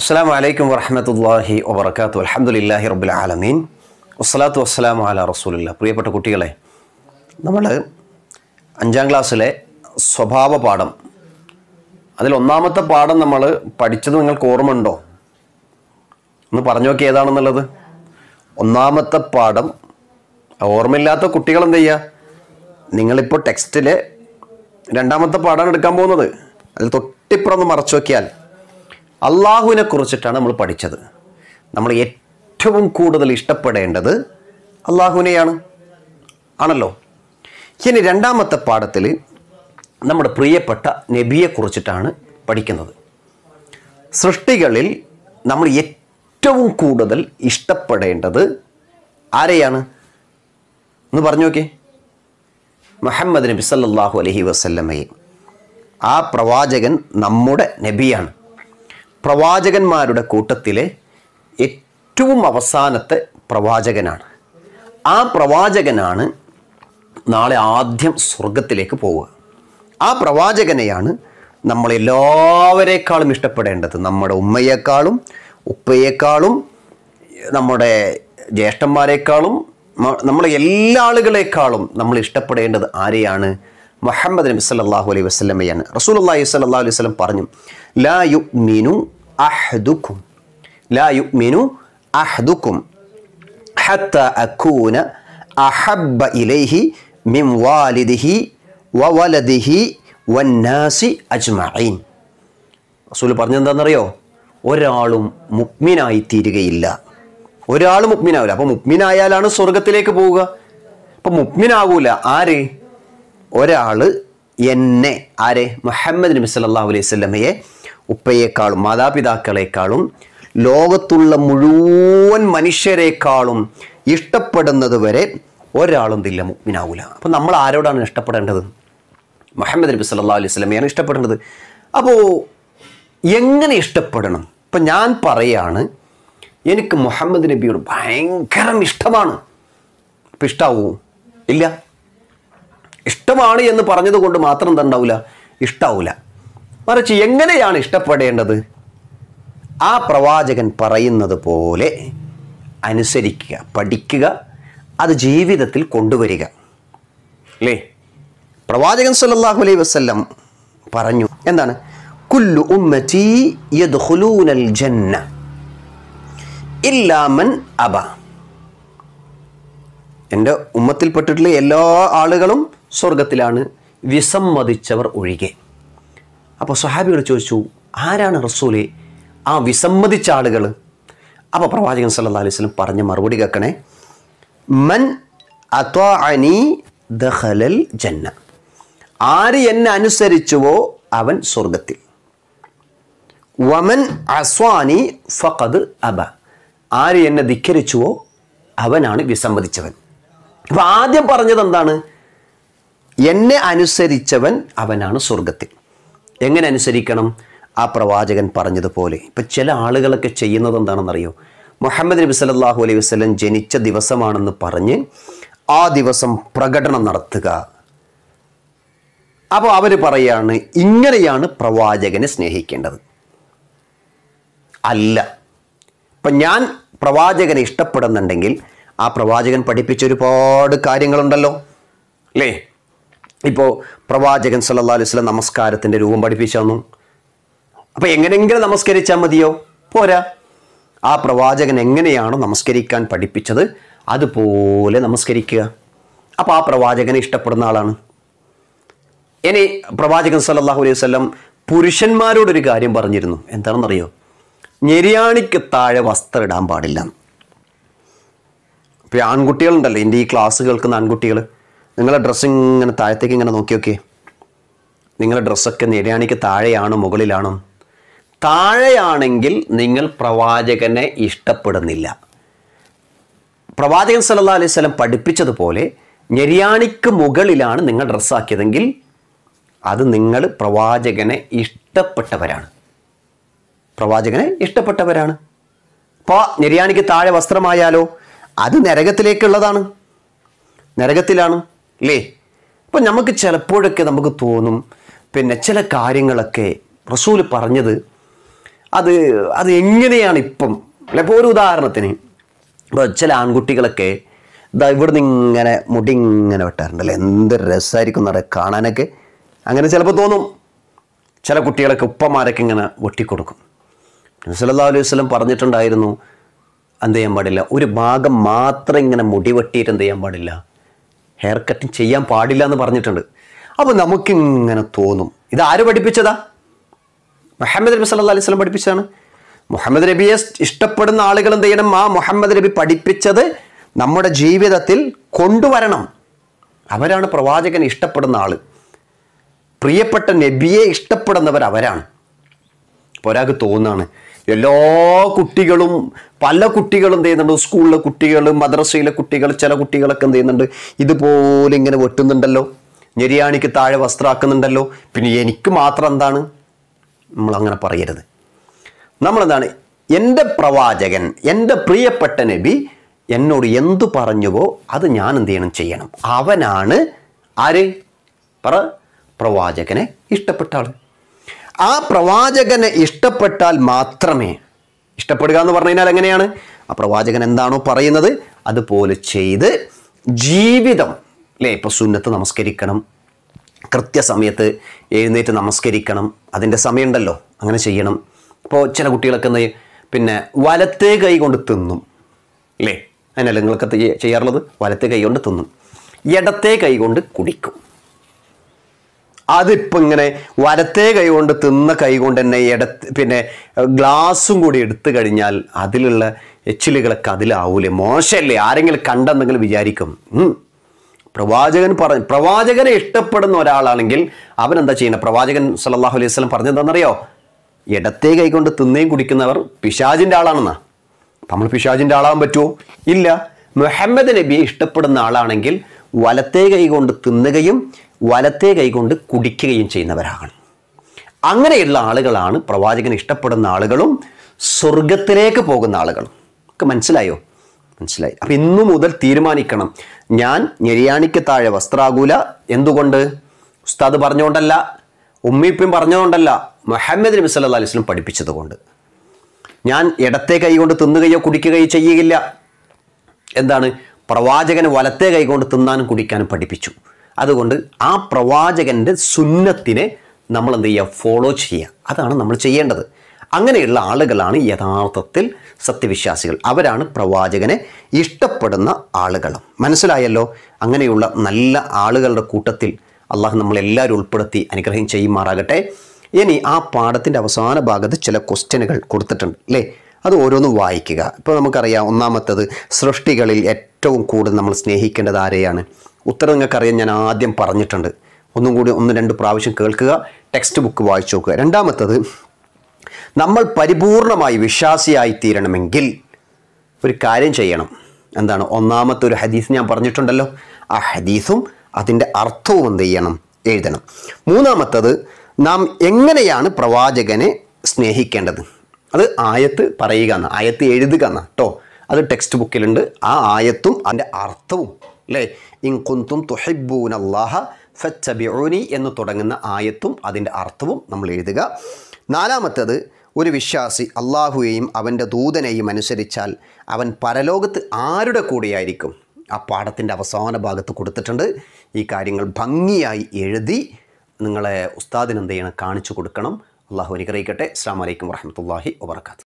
അസ്സാം വലൈക്കും വർഹമത്തല്ലാഹി വബർക്കാത്തു അലഹമുല്ലാഹി റബുൽ ആലമീൻ വസ്സലാത്തു വസ്സലാം അല റസൂലില്ല പ്രിയപ്പെട്ട കുട്ടികളെ നമ്മൾ അഞ്ചാം ക്ലാസ്സിലെ സ്വഭാവ പാഠം അതിൽ ഒന്നാമത്തെ പാഠം നമ്മൾ പഠിച്ചത് നിങ്ങൾക്ക് ഓർമ്മയുണ്ടോ ഒന്ന് പറഞ്ഞു നോക്കി ഏതാണെന്നുള്ളത് ഒന്നാമത്തെ പാഠം ഓർമ്മയില്ലാത്ത കുട്ടികൾ എന്ത് ചെയ്യുക നിങ്ങളിപ്പോൾ ടെക്സ്റ്റിലെ രണ്ടാമത്തെ പാഠമാണ് എടുക്കാൻ പോകുന്നത് അതിൽ തൊട്ടിപ്പുറം ഒന്ന് മറച്ചു നോക്കിയാൽ അള്ളാഹുവിനെ കുറിച്ചിട്ടാണ് നമ്മൾ പഠിച്ചത് നമ്മൾ ഏറ്റവും കൂടുതൽ ഇഷ്ടപ്പെടേണ്ടത് അള്ളാഹുവിനെയാണ് ആണല്ലോ ഇനി രണ്ടാമത്തെ പാഠത്തിൽ നമ്മുടെ പ്രിയപ്പെട്ട നബിയെ കുറിച്ചിട്ടാണ് പഠിക്കുന്നത് സൃഷ്ടികളിൽ നമ്മൾ ഏറ്റവും കൂടുതൽ ഇഷ്ടപ്പെടേണ്ടത് ആരെയാണ് ഒന്ന് പറഞ്ഞു നോക്കേ മുഹമ്മദ് നബി സല്ലാഹു അലഹി വസല്ലമ്മയെ ആ പ്രവാചകൻ നമ്മുടെ നബിയാണ് പ്രവാചകന്മാരുടെ കൂട്ടത്തിലെ ഏറ്റവും അവസാനത്തെ പ്രവാചകനാണ് ആ പ്രവാചകനാണ് നാളെ ആദ്യം സ്വർഗത്തിലേക്ക് പോവുക ആ പ്രവാചകനെയാണ് നമ്മളെല്ലാവരെക്കാളും ഇഷ്ടപ്പെടേണ്ടത് നമ്മുടെ ഉമ്മയേക്കാളും ഉപ്പയേക്കാളും നമ്മുടെ ജ്യേഷ്ഠന്മാരെക്കാളും നമ്മളെ എല്ലാ ആളുകളെക്കാളും നമ്മൾ ഇഷ്ടപ്പെടേണ്ടത് ആരെയാണ് മുഹമ്മദ് നബി സല്ലാഹു അലൈഹി വസ്ലമയാണ് റസൂൽ അള്ളാഹി സല്ലാ അലൈഹി വസ്ലം പറഞ്ഞു ലാ യു മീനു അഹ്ദുക്കും ലാ യു മീനു അഹ്ദുക്കും ഹത്ത അക്കൂന അഹബ്ബ ഇലൈഹി മിം വാലിദിഹി വലദിഹി വന്നാസി അജ്മഈൻ റസൂൽ പറഞ്ഞെന്താണെന്നറിയോ ഒരാളും മുക്മിനായി തീരുകയില്ല ഒരാൾ മുക്മിനാവില്ല അപ്പോൾ മുക്മിനായാലാണ് സ്വർഗത്തിലേക്ക് പോവുക അപ്പോൾ മുക്മിനാവൂല ആര് ഒരാൾ എന്നെ ആരെ മുഹമ്മദ് നബി സല്ലാ അലൈഹി സ്വലമയെ ഉപ്പയേക്കാളും മാതാപിതാക്കളെക്കാളും ലോകത്തുള്ള മുഴുവൻ മനുഷ്യരെക്കാളും ഇഷ്ടപ്പെടുന്നത് വരെ ഒരാളും തില്ല മുഗ്മിനാവൂല അപ്പം നമ്മൾ ആരോടാണ് ഇഷ്ടപ്പെടേണ്ടത് മുഹമ്മദ് നബി സല്ലാ അലൈഹി സ്വലമയാണ് ഇഷ്ടപ്പെടേണ്ടത് അപ്പോൾ എങ്ങനെ ഇഷ്ടപ്പെടണം ഇപ്പം ഞാൻ പറയാണ് എനിക്ക് മുഹമ്മദ് നബിയോട് ഭയങ്കരം ഇഷ്ടമാണ് ഇപ്പം ഇഷ്ടാവൂ ഇല്ല ഇഷ്ടമാണ് എന്ന് പറഞ്ഞതുകൊണ്ട് മാത്രം തണ്ടാവില്ല ഇഷ്ടാവില്ല മറിച്ച് എങ്ങനെയാണ് ഇഷ്ടപ്പെടേണ്ടത് ആ പ്രവാചകൻ പറയുന്നത് പോലെ അനുസരിക്കുക പഠിക്കുക അത് ജീവിതത്തിൽ കൊണ്ടുവരിക അല്ലേ പ്രവാചകൻ സല്ലാഹു അലൈഹി വസ്ല്ലം പറഞ്ഞു എന്താണ് കുല്ലു ഉമ്മറ്റി ജന്ന ഇല്ലാമൻ അബ എൻ്റെ ഉമ്മത്തിൽപ്പെട്ടിട്ടുള്ള എല്ലാ ആളുകളും സ്വർഗത്തിലാണ് വിസമ്മതിച്ചവർ ഒഴികെ അപ്പോൾ സ്വഹാബികൾ ചോദിച്ചു ആരാണ് റസൂലെ ആ വിസമ്മതിച്ച ആളുകൾ അപ്പോൾ പ്രവാചകൻ സല്ല അലൈഹി സ്വലം പറഞ്ഞ മറുപടി കേൾക്കണേ മൻ അത്വാനി ദഹലൽ ജന്ന ആര് എന്നെ അനുസരിച്ചുവോ അവൻ സ്വർഗത്തിൽ വമൻ അസ്വാനി ഫഖദ് അബ ആര് എന്നെ ധിക്കരിച്ചുവോ അവനാണ് വിസമ്മതിച്ചവൻ അപ്പോൾ ആദ്യം പറഞ്ഞത് എന്താണ് എന്നെ അനുസരിച്ചവൻ അവനാണ് സ്വർഗത്തിൽ എങ്ങനെ അനുസരിക്കണം ആ പ്രവാചകൻ പറഞ്ഞതുപോലെ ഇപ്പം ചില ആളുകളൊക്കെ ചെയ്യുന്നത് എന്താണെന്നറിയോ മുഹമ്മദ് നബി സല്ലാഹു അലൈഹി വസ്ലം ജനിച്ച ദിവസമാണെന്ന് പറഞ്ഞ് ആ ദിവസം പ്രകടനം നടത്തുക അപ്പോൾ അവർ പറയാണ് ഇങ്ങനെയാണ് പ്രവാചകനെ സ്നേഹിക്കേണ്ടത് അല്ല ഇപ്പം ഞാൻ പ്രവാചകനെ ഇഷ്ടപ്പെടുന്നുണ്ടെങ്കിൽ ആ പ്രവാചകൻ പഠിപ്പിച്ച ഒരുപാട് കാര്യങ്ങളുണ്ടല്ലോ അല്ലേ ഇപ്പോൾ പ്രവാചകൻ സല്ലാ അലൈഹി സ്വലം നമസ്കാരത്തിൻ്റെ രൂപം പഠിപ്പിച്ചു തന്നു അപ്പോൾ എങ്ങനെയെങ്കിലും നമസ്കരിച്ചാൽ മതിയോ പോരാ ആ പ്രവാചകൻ എങ്ങനെയാണോ നമസ്കരിക്കാൻ പഠിപ്പിച്ചത് അതുപോലെ നമസ്കരിക്കുക അപ്പോൾ ആ പ്രവാചകനെ ഇഷ്ടപ്പെടുന്ന ആളാണ് ഇനി പ്രവാചകൻ സല്ലാഹു അലൈഹി വല്ലം പുരുഷന്മാരോടൊരു കാര്യം പറഞ്ഞിരുന്നു എന്താണെന്നറിയോ ഞെരിയാണിക്ക് താഴെ വസ്ത്രം ഇടാൻ പാടില്ല ഇപ്പോൾ ആൺകുട്ടികളുണ്ടല്ലോ എൻ്റെ ഈ ക്ലാസ് കേൾക്കുന്ന ആൺകുട്ടികൾ നിങ്ങളുടെ ഡ്രസ്സിങ് ഇങ്ങനെ താഴത്തേക്ക് ഇങ്ങനെ നോക്കി നോക്കി നിങ്ങളുടെ ഡ്രസ്സൊക്കെ നിര്യാണിക്ക് താഴെയാണോ മുകളിലാണോ താഴെയാണെങ്കിൽ നിങ്ങൾ പ്രവാചകനെ ഇഷ്ടപ്പെടുന്നില്ല പ്രവാചകൻ സല്ലാ അലൈഹി സ്വലം പഠിപ്പിച്ചതുപോലെ ഞെരിയാണിക്ക് മുകളിലാണ് നിങ്ങൾ ഡ്രസ്സാക്കിയതെങ്കിൽ അത് നിങ്ങൾ പ്രവാചകനെ ഇഷ്ടപ്പെട്ടവരാണ് പ്രവാചകനെ ഇഷ്ടപ്പെട്ടവരാണ് അപ്പോൾ ഞെരിയാണിക്ക് താഴെ വസ്ത്രമായാലോ അത് നരകത്തിലേക്കുള്ളതാണ് നരകത്തിലാണ് അല്ലേ അപ്പം നമുക്ക് ചിലപ്പോഴൊക്കെ നമുക്ക് തോന്നും പിന്നെ ചില കാര്യങ്ങളൊക്കെ റസൂൽ പറഞ്ഞത് അത് അത് എങ്ങനെയാണ് ഇപ്പം അല്ലെ ഇപ്പോൾ ഒരു ഉദാഹരണത്തിന് ഇപ്പോൾ ചില ആൺകുട്ടികളൊക്കെ ഇതാ ഇവിടുന്ന് ഇങ്ങനെ മുടി ഇങ്ങനെ വെട്ടാറുണ്ട് അല്ലേ എന്ത് രസമായിരിക്കും എന്നറിയാം കാണാനൊക്കെ അങ്ങനെ ചിലപ്പോൾ തോന്നും ചില കുട്ടികളൊക്കെ ഉപ്പമാരൊക്കെ ഇങ്ങനെ വെട്ടിക്കൊടുക്കും സല്ലാ അലൈഹി വസ്ലം പറഞ്ഞിട്ടുണ്ടായിരുന്നു എന്ത് ചെയ്യാൻ പാടില്ല ഒരു ഭാഗം മാത്രം ഇങ്ങനെ മുടി വെട്ടിയിട്ട് എന്ത് ചെയ്യാൻ പാടില്ല ഹെയർ കട്ടിങ് ചെയ്യാൻ പാടില്ല എന്ന് പറഞ്ഞിട്ടുണ്ട് അപ്പോൾ നമുക്കിങ്ങനെ തോന്നും ഇത് ആര് പഠിപ്പിച്ചതാ മുഹമ്മദ് നബി സല്ലാ അലൈഹി സ്വലം പഠിപ്പിച്ചതാണ് മുഹമ്മദ് നബിയെ ഇഷ്ടപ്പെടുന്ന ആളുകൾ എന്ത് ചെയ്യണം ആ മുഹമ്മദ് നബി പഠിപ്പിച്ചത് നമ്മുടെ ജീവിതത്തിൽ കൊണ്ടുവരണം അവരാണ് പ്രവാചകനെ ഇഷ്ടപ്പെടുന്ന ആൾ പ്രിയപ്പെട്ട നബിയെ ഇഷ്ടപ്പെടുന്നവർ അവരാണ് അപ്പോൾ ഒരാൾക്ക് തോന്നുകയാണ് എല്ലാ കുട്ടികളും പല കുട്ടികളും എന്ത് ചെയ്യുന്നുണ്ട് സ്കൂളിലെ കുട്ടികൾ മദ്രസയിലെ കുട്ടികൾ ചില കുട്ടികളൊക്കെ എന്ത് ചെയ്യുന്നുണ്ട് ഇതുപോലെ ഇങ്ങനെ വെട്ടുന്നുണ്ടല്ലോ ഞെരിയാണിക്ക് താഴെ വസ്ത്രമാക്കുന്നുണ്ടല്ലോ പിന്നെ എനിക്ക് മാത്രം എന്താണ് നമ്മൾ അങ്ങനെ പറയരുത് നമ്മളെന്താണ് എൻ്റെ പ്രവാചകൻ എൻ്റെ പ്രിയപ്പെട്ട നബി എന്നോട് എന്തു പറഞ്ഞുവോ അത് ഞാൻ എന്ത് ചെയ്യണം ചെയ്യണം അവനാണ് ആര് പറ പ്രവാചകനെ ഇഷ്ടപ്പെട്ട ആൾ ആ പ്രവാചകനെ ഇഷ്ടപ്പെട്ടാൽ മാത്രമേ ഇഷ്ടപ്പെടുക എന്ന് പറഞ്ഞു കഴിഞ്ഞാൽ എങ്ങനെയാണ് ആ പ്രവാചകൻ എന്താണോ പറയുന്നത് അതുപോലെ ചെയ്ത് ജീവിതം അല്ലേ ഇപ്പോൾ സുന്നത്ത് നമസ്കരിക്കണം കൃത്യസമയത്ത് എഴുന്നേറ്റ് നമസ്കരിക്കണം അതിൻ്റെ സമയമുണ്ടല്ലോ അങ്ങനെ ചെയ്യണം ഇപ്പോൾ ചില കുട്ടികളൊക്കെ എന്ത് പിന്നെ വലത്തെ കൈ കൊണ്ട് തിന്നും അല്ലേ അതിനല്ല നിങ്ങൾക്ക് ചെയ്യാറുള്ളത് വലത്തെ കൈ കൊണ്ട് തിന്നും ഇടത്തെ കൈ കൊണ്ട് കുടിക്കും അതിപ്പോൾ ഇങ്ങനെ വലത്തേ കൈ കൊണ്ട് തിന്ന കൈ കൊണ്ട് തന്നെ ഇട പിന്നെ ഗ്ലാസും കൂടി എടുത്തു കഴിഞ്ഞാൽ അതിലുള്ള എച്ചിലുകളൊക്കെ അതിലാവൂലേ മോശമല്ലേ ആരെങ്കിലും കണ്ടെന്നെങ്കിലും വിചാരിക്കും പ്രവാചകൻ പറഞ്ഞു പ്രവാചകനെ ഇഷ്ടപ്പെടുന്ന ഒരാളാണെങ്കിൽ അവൻ എന്താ ചെയ്യണം പ്രവാചകൻ സല്ലാഹു അലൈഹി സ്വലം പറഞ്ഞെന്താണെന്നറിയോ ഇടത്തേ കൈകൊണ്ട് തിന്നേം കുടിക്കുന്നവർ പിശാജിൻ്റെ ആളാണെന്നാ നമ്മൾ പിശാജിൻ്റെ ആളാകാൻ പറ്റുമോ ഇല്ല മുഹമ്മദ് നബിയെ ഇഷ്ടപ്പെടുന്ന ആളാണെങ്കിൽ വലത്തേ കൈ കൊണ്ട് തിന്നുകയും വലത്തെ കൈകൊണ്ട് കുടിക്കുകയും ചെയ്യുന്നവരാകണം അങ്ങനെയുള്ള ആളുകളാണ് പ്രവാചകൻ ഇഷ്ടപ്പെടുന്ന ആളുകളും സ്വർഗത്തിലേക്ക് പോകുന്ന ആളുകളും ഒക്കെ മനസ്സിലായോ മനസ്സിലായി അപ്പം ഇന്നു മുതൽ തീരുമാനിക്കണം ഞാൻ ഞെരിയാണിക്ക് താഴെ വസ്ത്രാകൂല എന്തുകൊണ്ട് ഉസ്താദ് പറഞ്ഞുകൊണ്ടല്ല ഉമ്മിപ്പിയും പറഞ്ഞുകൊണ്ടല്ല മുഹമ്മദ് നബി അലൈഹി അലിസ്ലം പഠിപ്പിച്ചതുകൊണ്ട് ഞാൻ ഇടത്തെ കൈകൊണ്ട് തിന്നുകയോ കുടിക്കുകയോ ചെയ്യുകയില്ല എന്താണ് പ്രവാചകന് വലത്തെ കൈകൊണ്ട് തിന്നാനും കുടിക്കാനും പഠിപ്പിച്ചു അതുകൊണ്ട് ആ പ്രവാചകൻ്റെ സുന്നത്തിനെ നമ്മൾ എന്ത് ചെയ്യുക ഫോളോ ചെയ്യുക അതാണ് നമ്മൾ ചെയ്യേണ്ടത് അങ്ങനെയുള്ള ആളുകളാണ് യഥാർത്ഥത്തിൽ സത്യവിശ്വാസികൾ അവരാണ് പ്രവാചകനെ ഇഷ്ടപ്പെടുന്ന ആളുകൾ മനസ്സിലായല്ലോ അങ്ങനെയുള്ള നല്ല ആളുകളുടെ കൂട്ടത്തിൽ അള്ളാഹു നമ്മളെല്ലാവരും ഉൾപ്പെടുത്തി അനുഗ്രഹം ചെയ്യുമാറാകട്ടെ ഇനി ആ പാഠത്തിൻ്റെ അവസാന ഭാഗത്ത് ചില ക്വസ്റ്റ്യനുകൾ കൊടുത്തിട്ടുണ്ട് അല്ലേ അത് ഓരോന്നും വായിക്കുക ഇപ്പോൾ നമുക്കറിയാം ഒന്നാമത്തത് സൃഷ്ടികളിൽ ഏറ്റവും കൂടുതൽ നമ്മൾ സ്നേഹിക്കേണ്ടത് ആരെയാണ് ഉത്തരം നിങ്ങൾക്കറിയാം ഞാൻ ആദ്യം പറഞ്ഞിട്ടുണ്ട് ഒന്നും കൂടി ഒന്ന് രണ്ട് പ്രാവശ്യം കേൾക്കുക ടെക്സ്റ്റ് ബുക്ക് വായിച്ചു നോക്കുക രണ്ടാമത്തത് നമ്മൾ പരിപൂർണമായി വിശ്വാസിയായി തീരണമെങ്കിൽ ഒരു കാര്യം ചെയ്യണം എന്താണ് ഒന്നാമത്തെ ഒരു ഹദീസ് ഞാൻ പറഞ്ഞിട്ടുണ്ടല്ലോ ആ ഹദീസും അതിൻ്റെ അർത്ഥവും എന്ത് ചെയ്യണം എഴുതണം മൂന്നാമത്തത് നാം എങ്ങനെയാണ് പ്രവാചകനെ സ്നേഹിക്കേണ്ടത് അത് ആയത്ത് പറയുക എന്നാണ് ആയത്ത് എഴുതുക എന്നാണ് കേട്ടോ അത് ടെക്സ്റ്റ് ബുക്കിലുണ്ട് ആ ആയത്തും അതിൻ്റെ അർത്ഥവും അല്ലേ ഇൻകുന്തും തുഹിബൂൻ അള്ളാഹ ഫച്ചബിഒനി എന്ന് തുടങ്ങുന്ന ആയത്തും അതിൻ്റെ അർത്ഥവും നമ്മൾ എഴുതുക നാലാമത്തത് ഒരു വിശ്വാസി അള്ളാഹുവേയും അവൻ്റെ ദൂതനെയും അനുസരിച്ചാൽ അവൻ പരലോകത്ത് ആരുടെ കൂടെയായിരിക്കും ആ പാഠത്തിൻ്റെ അവസാന ഭാഗത്ത് കൊടുത്തിട്ടുണ്ട് ഈ കാര്യങ്ങൾ ഭംഗിയായി എഴുതി നിങ്ങളെ ഉസ്താദിനെന്ത് ചെയ്യണം കാണിച്ചു കൊടുക്കണം അള്ളാഹു അനുഗ്രഹിക്കട്ടെ അസ്സാം വലൈക്കും വർഹമത്തല്ലാഹി വാബർക്കാത്തു